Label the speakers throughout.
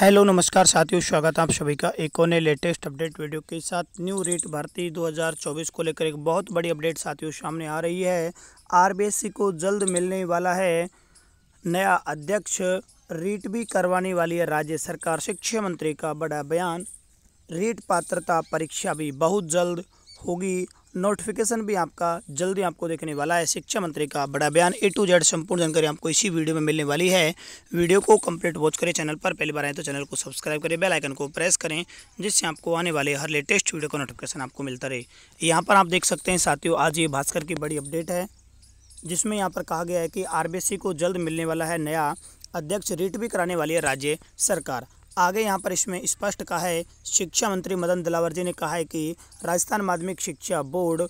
Speaker 1: hello नमस्कार साथियों स्वागत है आप सभी का एक और लेटेस्ट अपडेट वीडियो के साथ न्यू रेट भर्ती 2024 को लेकर एक बहुत बड़ी अपडेट साथियों सामने आ रही है आरबीएससी को जल्द मिलने वाला है नया अध्यक्ष रीट भी करवाने वाली है राज्य सरकार शिक्षा मंत्री का बड़ा बयान रीट पात्रता परीक्षा भी बहुत जल्द होगी नोटिफिकेशन भी आपका जल्दी आपको देखने वाला है शिक्षा मंत्री का बड़ा बयान ए टू जेड संपूर्ण जानकारी आपको इसी वीडियो में मिलने वाली है वीडियो को कंप्लीट वॉच करें चैनल पर पहली बार आए तो चैनल को सब्सक्राइब करें बेल आइकन को प्रेस करें जिससे आपको आने वाले हर लेटेस्ट वीडियो का नोटिफिकेशन आपको मिलता रहे यहाँ पर आप देख सकते हैं साथियों आज ये भास्कर की बड़ी अपडेट है जिसमें यहाँ पर कहा गया है कि आर को जल्द मिलने वाला है नया अध्यक्ष रिट भी कराने वाली है राज्य सरकार आगे यहाँ पर इसमें स्पष्ट कहा है शिक्षा मंत्री मदन दिलावर जी ने कहा है कि राजस्थान माध्यमिक शिक्षा बोर्ड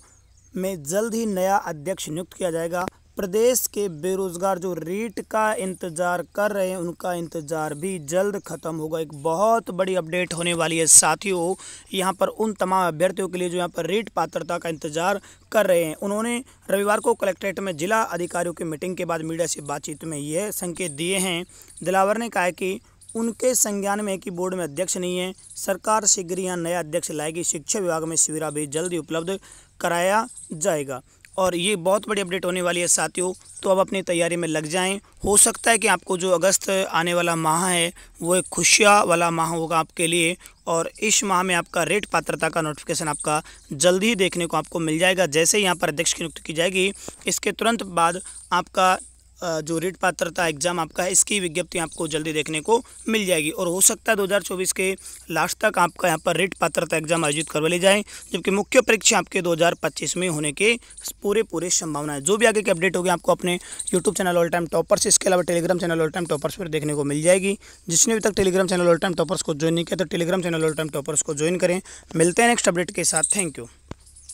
Speaker 1: में जल्द ही नया अध्यक्ष नियुक्त किया जाएगा प्रदेश के बेरोजगार जो रीट का इंतज़ार कर रहे हैं उनका इंतज़ार भी जल्द ख़त्म होगा एक बहुत बड़ी अपडेट होने वाली है साथियों यहाँ पर उन तमाम अभ्यर्थियों के लिए जो यहाँ पर रीट पात्रता का इंतज़ार कर रहे हैं उन्होंने रविवार को कलेक्ट्रेट में जिला अधिकारियों की मीटिंग के बाद मीडिया से बातचीत में ये संकेत दिए हैं दिलावर ने कहा कि उनके संज्ञान में कि बोर्ड में अध्यक्ष नहीं है सरकार शीघ्र यहाँ नया अध्यक्ष लाएगी शिक्षा विभाग में शिविरा भी जल्दी उपलब्ध कराया जाएगा और ये बहुत बड़ी अपडेट होने वाली है साथियों तो अब अपनी तैयारी में लग जाएं हो सकता है कि आपको जो अगस्त आने वाला माह है वो एक खुशियाँ वाला माह होगा आपके लिए और इस माह में आपका रेट पात्रता का नोटिफिकेशन आपका जल्दी ही देखने को आपको मिल जाएगा जैसे यहाँ पर अध्यक्ष की नियुक्ति की जाएगी इसके तुरंत बाद आपका जो रिट पात्रता एग्ज़ाम आपका है इसकी विज्ञप्ति आपको जल्दी देखने को मिल जाएगी और हो सकता है 2024 के लास्ट तक आपका यहाँ पर रिट पात्रता एग्ज़ाम आयोजित करवा ली जाए जबकि मुख्य परीक्षा आपके 2025 में होने के पूरे पूरे संभावना है जो भी आगे की अपडेट होगी आपको अपने YouTube channel all time toppers इसके अलावा Telegram channel all time toppers पर देखने को मिल जाएगी जिसने अभी तक Telegram channel all time toppers को ज्वाइन नहीं किया तो Telegram channel all time toppers को ज्वाइन करें मिलते हैं नेक्स्ट अपडेट के साथ थैंक यू